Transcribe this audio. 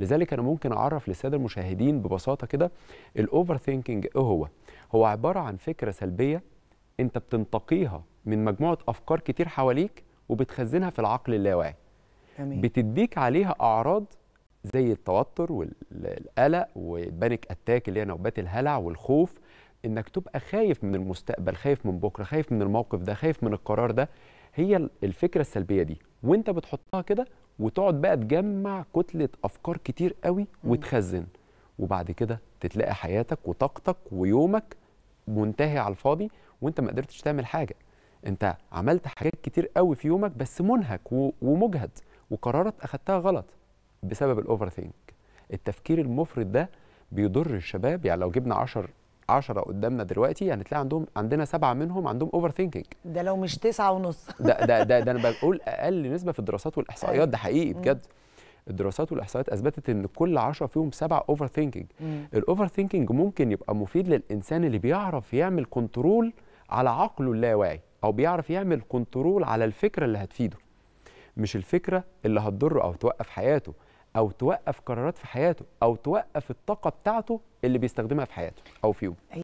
لذلك انا ممكن اعرف للساده المشاهدين ببساطه كده الاوفر ثينكينج ايه هو هو عباره عن فكره سلبيه انت بتنتقيها من مجموعه افكار كتير حواليك وبتخزنها في العقل اللاواعي بتديك عليها اعراض زي التوتر والقلق والبانيك اتاك اللي هي نوبات الهلع والخوف انك تبقى خايف من المستقبل خايف من بكره خايف من الموقف ده خايف من القرار ده هي الفكره السلبيه دي وانت بتحطها كده وتقعد بقى تجمع كتله افكار كتير قوي وتخزن وبعد كده تتلاقي حياتك وطاقتك ويومك منتهي على الفاضي وانت ما قدرتش تعمل حاجه انت عملت حاجات كتير قوي في يومك بس منهك ومجهد وقرارات اخدتها غلط بسبب الاوفر ثينك التفكير المفرط ده بيضر الشباب يعني لو جبنا 10 10 قدامنا دلوقتي هنتلاقي يعني عندهم عندنا سبعه منهم عندهم اوفر ثينكينج ده لو مش تسعة ونص ده ده ده, ده انا بقول اقل نسبه في الدراسات والاحصائيات ده حقيقي بجد الدراسات والاحصائيات اثبتت ان كل 10 فيهم سبعه اوفر ثينكينج الاوفر ثينكينج ممكن يبقى مفيد للانسان اللي بيعرف يعمل كنترول على عقله اللاواعي او بيعرف يعمل كنترول على الفكره اللي هتفيده مش الفكره اللي هتضره او توقف حياته او توقف قرارات في حياته او توقف الطاقه بتاعته اللي بيستخدمها في حياته او في يومه